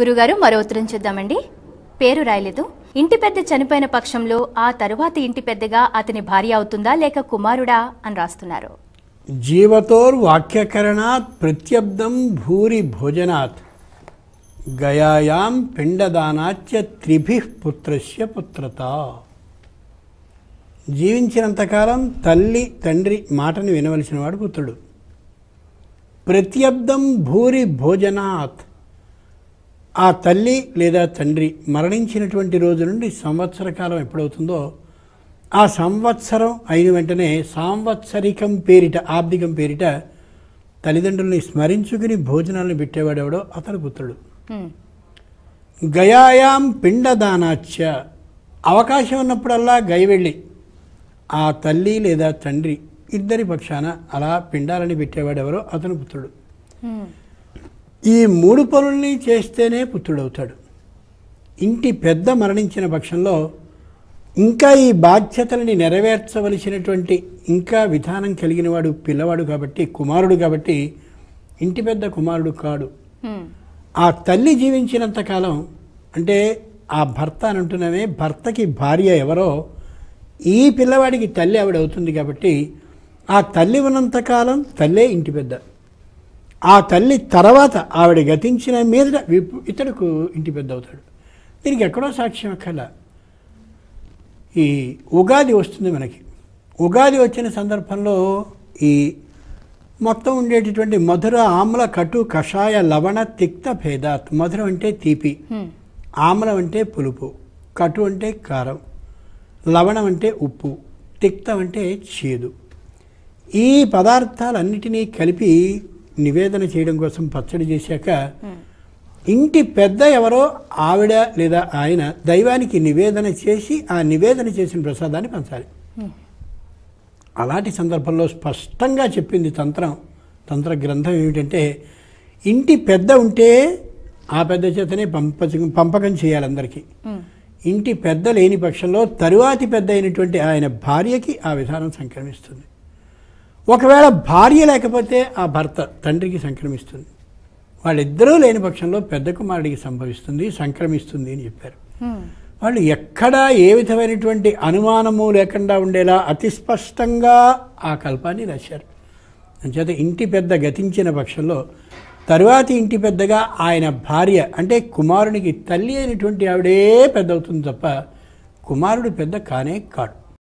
గురుగారు మరో ఉత్తరం చూద్దామండి పేరు రాయలేదు ఇంటి పెద్ద చనిపోయిన పక్షంలో ఆ తరువాత ఇంటి పెద్దగా అతని భార్య అవుతుందా లేక కుమారుడా అని రాస్తున్నారు జీవతోర్ వాక్యకరణాత్ ప్రత్యబ్దం భూరి భోజనాత్ గయాయాం పిండదానాచ్య త్రిభి పుత్రస్య పుత్రత జీవించినంతకాలం తల్లి తండ్రి మాటను వినవలసిన వాడు పుత్రుడు ప్రత్యబ్దం భూరి భోజనాత్ ఆ తల్లి లేదా తండ్రి మరణించినటువంటి రోజు నుండి సంవత్సర కాలం ఎప్పుడవుతుందో ఆ సంవత్సరం అయిన వెంటనే సాంవత్సరికం పేరిట ఆబ్దికం పేరిట తల్లిదండ్రుల్ని స్మరించుకుని భోజనాలను పెట్టేవాడెవడో అతని పుత్రుడు గయాయాం పిండదానాచ్య అవకాశం ఉన్నప్పుడల్లా గయ వెళ్ళి ఆ తల్లి లేదా తండ్రి ఇద్దరి పక్షాన అలా పిండాలని పెట్టేవాడెవరో అతని పుత్రుడు ఈ మూడు పనుల్ని చేస్తేనే పుత్రుడవుతాడు ఇంటి పెద్ద మరణించిన పక్షంలో ఇంకా ఈ బాధ్యతలని నెరవేర్చవలసినటువంటి ఇంకా విధానం కలిగినవాడు పిల్లవాడు కాబట్టి కుమారుడు కాబట్టి ఇంటి పెద్ద కుమారుడు కాడు ఆ తల్లి జీవించినంతకాలం అంటే ఆ భర్త అని అంటున్నామే భర్తకి భార్య ఎవరో ఈ పిల్లవాడికి తల్లి ఆవిడ అవుతుంది కాబట్టి ఆ తల్లి ఉన్నంతకాలం తల్లే ఇంటి పెద్ద ఆ తల్లి తర్వాత ఆవిడ గతించిన మీద ఇతడుకు ఇంటి పెద్ద అవుతాడు దీనికి ఎక్కడో సాక్ష్యం కల ఈ ఉగాది వస్తుంది మనకి ఉగాది వచ్చిన సందర్భంలో ఈ మొత్తం ఉండేటటువంటి మధుర ఆమ్ల కటు కషాయ లవణ తిక్త భేదాత్ మధురం అంటే తీపి ఆమ్లం అంటే పులుపు కటు అంటే కారం లవణం అంటే ఉప్పు తిక్తం అంటే చేదు ఈ పదార్థాలన్నిటినీ కలిపి నివేదన చేయడం కోసం పచ్చడి చేశాక ఇంటి పెద్ద ఎవరో ఆవిడ లేదా ఆయన దైవానికి నివేదన చేసి ఆ నివేదన చేసిన ప్రసాదాన్ని పంచాలి అలాంటి సందర్భంలో స్పష్టంగా చెప్పింది తంత్రం తంత్ర గ్రంథం ఏమిటంటే ఇంటి పెద్ద ఉంటే ఆ పెద్ద చేతనే పంప పంపకం చేయాలి అందరికీ ఇంటి పెద్ద లేని పక్షంలో తరువాతి పెద్ద అయినటువంటి ఆయన భార్యకి ఆ విధానం సంక్రమిస్తుంది ఒకవేళ భార్య లేకపోతే ఆ భర్త తండ్రికి సంక్రమిస్తుంది వాళ్ళిద్దరూ లేని పక్షంలో పెద్ద కుమారుడికి సంభవిస్తుంది సంక్రమిస్తుంది అని చెప్పారు వాళ్ళు ఎక్కడా ఏ విధమైనటువంటి అనుమానము లేకుండా ఉండేలా అతి స్పష్టంగా ఆ కల్పాన్ని రాశారు అంచేత ఇంటి పెద్ద గతించిన పక్షంలో తరువాతి ఇంటి పెద్దగా ఆయన భార్య అంటే కుమారునికి తల్లి అయినటువంటి ఆవిడే పెద్ద అవుతుంది తప్ప కుమారుడు పెద్ద కానే కాడు